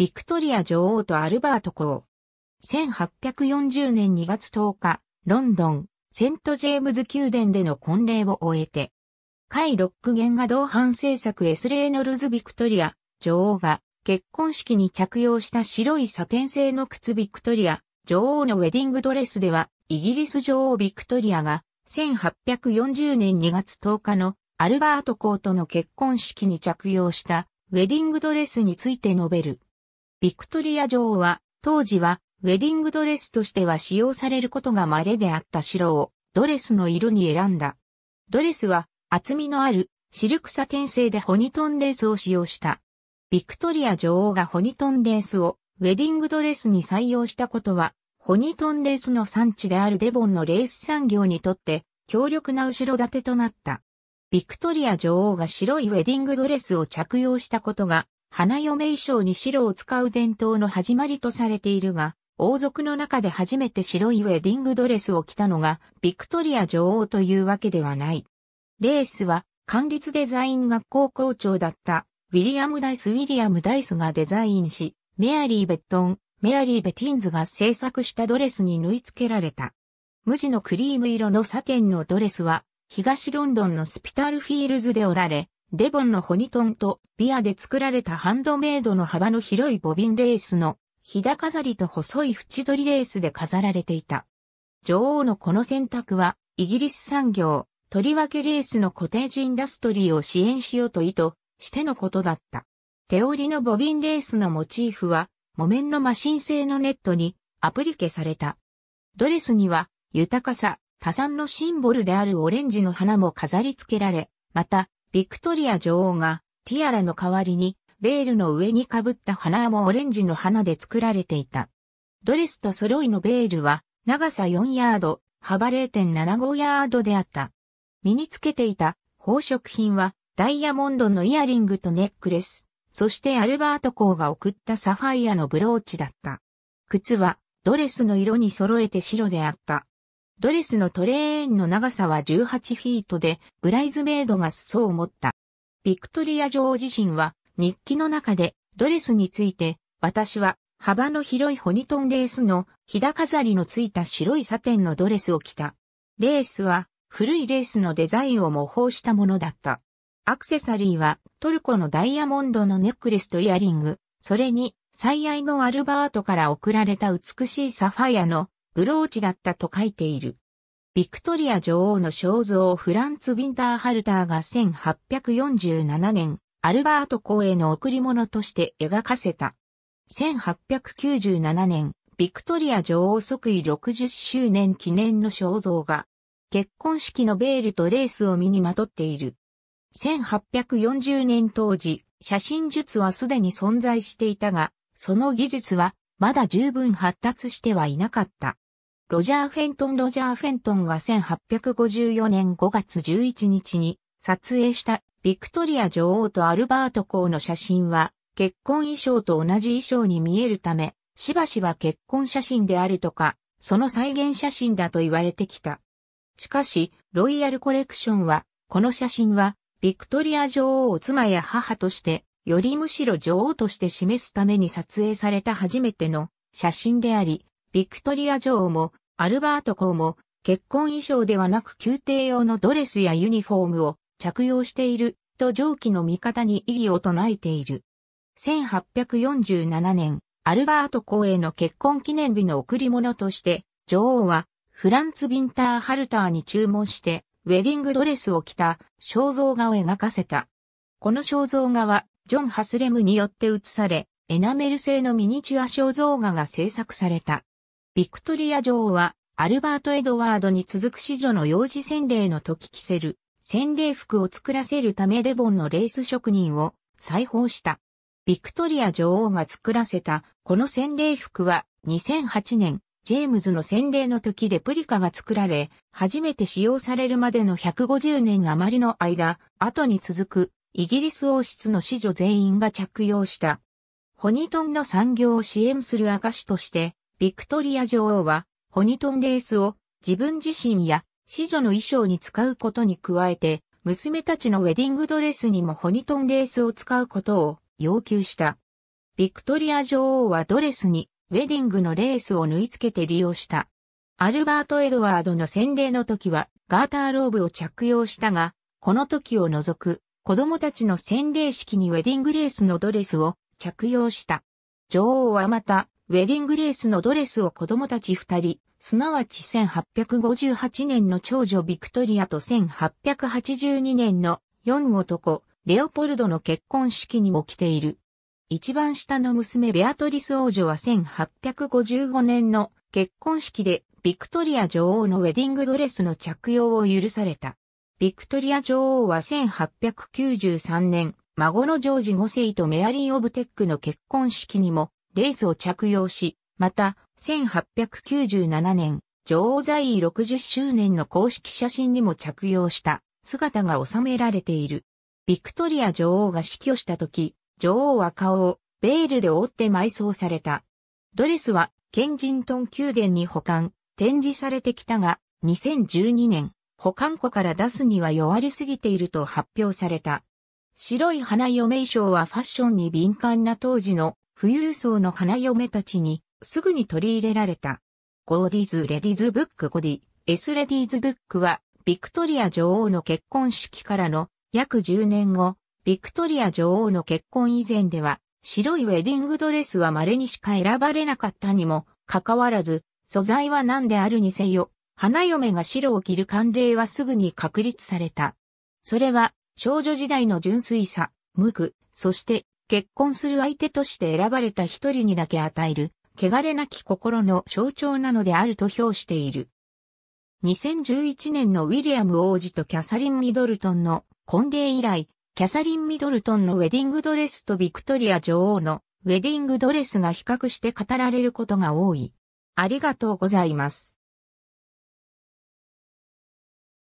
ビクトリア女王とアルバート公。1840年2月10日、ロンドン、セント・ジェームズ宮殿での婚礼を終えて、イロック原画同伴制作エスレーノルズ・ビクトリア女王が結婚式に着用した白いサテン製の靴ビクトリア女王のウェディングドレスでは、イギリス女王ビクトリアが1840年2月10日のアルバート公との結婚式に着用したウェディングドレスについて述べる。ビクトリア女王は、当時は、ウェディングドレスとしては使用されることが稀であった白を、ドレスの色に選んだ。ドレスは、厚みのある、シルクサテン製でホニトンレースを使用した。ビクトリア女王がホニトンレースを、ウェディングドレスに採用したことは、ホニトンレースの産地であるデボンのレース産業にとって、強力な後ろ盾となった。ビクトリア女王が白いウェディングドレスを着用したことが、花嫁衣装に白を使う伝統の始まりとされているが、王族の中で初めて白いウェディングドレスを着たのが、ビクトリア女王というわけではない。レースは、管立デザイン学校校長だった、ウィリアム・ダイス・ウィリアム・ダイスがデザインし、メアリー・ベットン、メアリー・ベティンズが制作したドレスに縫い付けられた。無地のクリーム色のサテンのドレスは、東ロンドンのスピタルフィールズでおられ、デボンのホニトンとビアで作られたハンドメイドの幅の広いボビンレースのひだ飾りと細い縁取りレースで飾られていた。女王のこの選択はイギリス産業、とりわけレースのコテージインダストリーを支援しようと意図してのことだった。手織りのボビンレースのモチーフは木綿のマシン製のネットにアプリケされた。ドレスには豊かさ、多産のシンボルであるオレンジの花も飾り付けられ、またビクトリア女王がティアラの代わりにベールの上にかぶった花もオレンジの花で作られていた。ドレスと揃いのベールは長さ4ヤード、幅0.75ヤードであった。身につけていた宝飾品はダイヤモンドのイヤリングとネックレス、そしてアルバート公が送ったサファイアのブローチだった。靴はドレスの色に揃えて白であった。ドレスのトレーンの長さは18フィートで、ブライズメイドが裾を持った。ビクトリア女王自身は、日記の中で、ドレスについて、私は、幅の広いホニトンレースの、ひだ飾りのついた白いサテンのドレスを着た。レースは、古いレースのデザインを模倣したものだった。アクセサリーは、トルコのダイヤモンドのネックレスとイヤリング、それに、最愛のアルバートから贈られた美しいサファイアのブローチだったと書いている。ビクトリア女王の肖像フランツ・ビンターハルターが1847年、アルバート公への贈り物として描かせた。1897年、ビクトリア女王即位60周年記念の肖像が、結婚式のベールとレースを身にまとっている。1840年当時、写真術はすでに存在していたが、その技術はまだ十分発達してはいなかった。ロジャー・フェントン・ロジャー・フェントンが1854年5月11日に撮影したビクトリア女王とアルバート公の写真は結婚衣装と同じ衣装に見えるため、しばしば結婚写真であるとか、その再現写真だと言われてきた。しかし、ロイヤルコレクションは、この写真は、ビクトリア女王を妻や母として、よりむしろ女王として示すために撮影された初めての写真であり、ビクトリア女王もアルバート公も、結婚衣装ではなく宮廷用のドレスやユニフォームを着用していると上記の見方に異議を唱えている。1847年、アルバート公への結婚記念日の贈り物として、女王はフランツ・ビンター・ハルターに注文して、ウェディングドレスを着た肖像画を描かせた。この肖像画は、ジョン・ハスレムによって写され、エナメル製のミニチュア肖像画が制作された。ビクトリア女王は、アルバート・エドワードに続く子女の幼児洗礼の時着せる、洗礼服を作らせるためデボンのレース職人を裁縫した。ビクトリア女王が作らせたこの洗礼服は2008年、ジェームズの洗礼の時レプリカが作られ、初めて使用されるまでの150年余りの間、後に続くイギリス王室の子女全員が着用した。ホニトンの産業を支援する証として、ビクトリア女王はホニトンレースを自分自身や子女の衣装に使うことに加えて、娘たちのウェディングドレスにもホニトンレースを使うことを要求した。ビクトリア女王はドレスにウェディングのレースを縫い付けて利用した。アルバート・エドワードの洗礼の時はガーターローブを着用したが、この時を除く子供たちの洗礼式にウェディングレースのドレスを着用した。女王はまたウェディングレースのドレスを子供たち二人、すなわち1858年の長女ビクトリアと1882年の4男、レオポルドの結婚式にも来ている。一番下の娘ベアトリス王女は1855年の結婚式でビクトリア女王のウェディングドレスの着用を許された。ビクトリア女王は1893年、孫のジョージ5世とメアリー・オブテックの結婚式にもレースを着用し、また、1897年、女王在位60周年の公式写真にも着用した姿が収められている。ビクトリア女王が死去した時、女王は顔をベールで覆って埋葬された。ドレスはケンジントン宮殿に保管、展示されてきたが、2012年、保管庫から出すには弱りすぎていると発表された。白い花嫁衣装はファッションに敏感な当時の富裕層の花嫁たちにすぐに取り入れられた。ゴーディーズ・レディーズ・ブック・ゴディ、エス・レディーズ・ブックは、ビクトリア女王の結婚式からの約10年後、ビクトリア女王の結婚以前では、白いウェディングドレスは稀にしか選ばれなかったにもかかわらず、素材は何であるにせよ、花嫁が白を着る慣例はすぐに確立された。それは、少女時代の純粋さ、無垢、そして結婚する相手として選ばれた一人にだけ与える、汚れなき心の象徴なのであると評している。2011年のウィリアム王子とキャサリン・ミドルトンの婚礼以来、キャサリン・ミドルトンのウェディングドレスとビクトリア女王のウェディングドレスが比較して語られることが多い。ありがとうございます。